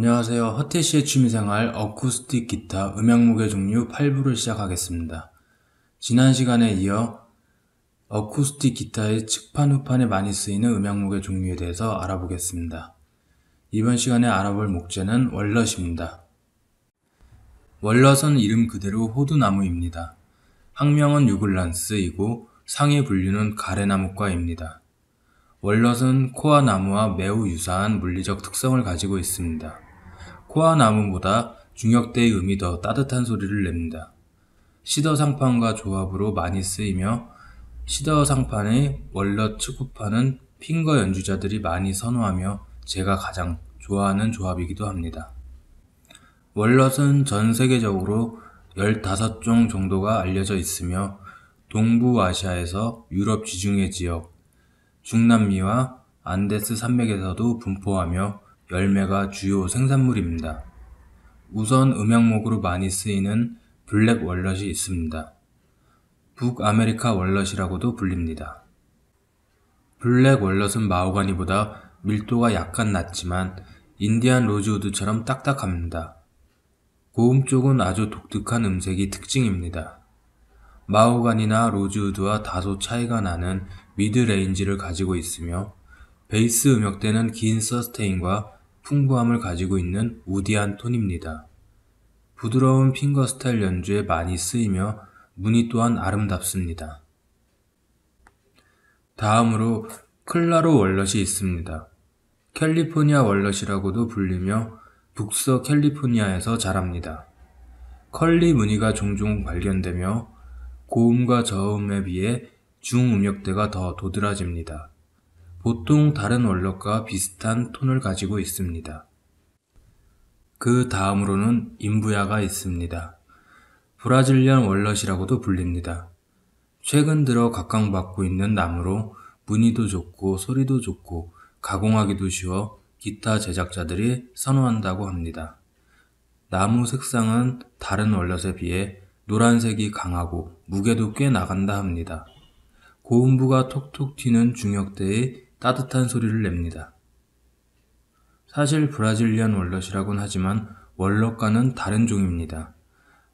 안녕하세요. 허태씨의 취미생활 어쿠스틱 기타 음향무게 종류 8부를 시작하겠습니다. 지난 시간에 이어 어쿠스틱 기타의 측판 후판에 많이 쓰이는 음향무게 종류에 대해서 알아보겠습니다. 이번 시간에 알아볼 목재는 월럿입니다. 월럿은 이름 그대로 호두나무입니다. 학명은 유글란스이고 상위 분류는 가래나무과입니다. 월럿은 코아나무와 매우 유사한 물리적 특성을 가지고 있습니다. 코아 나무보다 중역대의 음이 더 따뜻한 소리를 냅니다. 시더 상판과 조합으로 많이 쓰이며 시더 상판의 원럿 측구판은 핑거 연주자들이 많이 선호하며 제가 가장 좋아하는 조합이기도 합니다. 월럿은 전 세계적으로 15종 정도가 알려져 있으며 동부아시아에서 유럽 지중해 지역, 중남미와 안데스 산맥에서도 분포하며 열매가 주요 생산물입니다. 우선 음향목으로 많이 쓰이는 블랙 월넛이 있습니다. 북아메리카 월넛이라고도 불립니다. 블랙 월넛은 마호가니보다 밀도가 약간 낮지만 인디안 로즈우드처럼 딱딱합니다. 고음 쪽은 아주 독특한 음색이 특징입니다. 마호가니나 로즈우드와 다소 차이가 나는 미드레인지를 가지고 있으며 베이스 음역대는 긴 서스테인과 풍부함을 가지고 있는 우디한 톤입니다. 부드러운 핑거 스타일 연주에 많이 쓰이며 무늬 또한 아름답습니다. 다음으로 클라로 월럿이 있습니다. 캘리포니아 월럿이라고도 불리며 북서 캘리포니아에서 자랍니다. 컬리 무늬가 종종 발견되며 고음과 저음에 비해 중음역대가 더 도드라집니다. 보통 다른 원록과 비슷한 톤을 가지고 있습니다. 그 다음으로는 인부야가 있습니다. 브라질리안 월넛이라고도 불립니다. 최근 들어 각광받고 있는 나무로 무늬도 좋고 소리도 좋고 가공하기도 쉬워 기타 제작자들이 선호한다고 합니다. 나무 색상은 다른 월넛에 비해 노란색이 강하고 무게도 꽤 나간다 합니다. 고음부가 톡톡 튀는 중역대의 따뜻한 소리를 냅니다. 사실 브라질리안 월럿이라곤 하지만 월럿과는 다른 종입니다.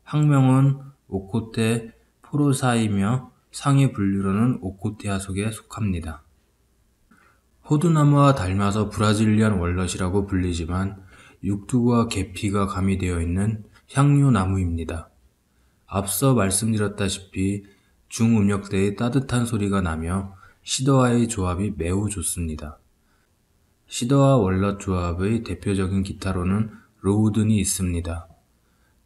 학명은 오코테 포로사이며 상위 분류로는 오코테아 속에 속합니다. 호두나무와 닮아서 브라질리안 월럿이라고 불리지만 육두와 계피가 가미되어 있는 향료나무입니다. 앞서 말씀드렸다시피 중음역대의 따뜻한 소리가 나며 시더와의 조합이 매우 좋습니다. 시더와 월럿 조합의 대표적인 기타로는 로우든이 있습니다.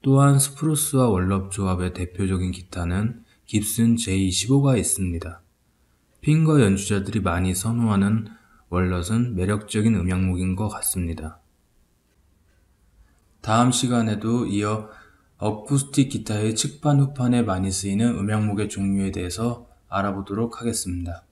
또한 스프루스와 월럽 조합의 대표적인 기타는 깁슨 j 2 5가 있습니다. 핑거 연주자들이 많이 선호하는 월럿은 매력적인 음향목인 것 같습니다. 다음 시간에도 이어 어쿠스틱 기타의 측판 후판에 많이 쓰이는 음향목의 종류에 대해서 알아보도록 하겠습니다.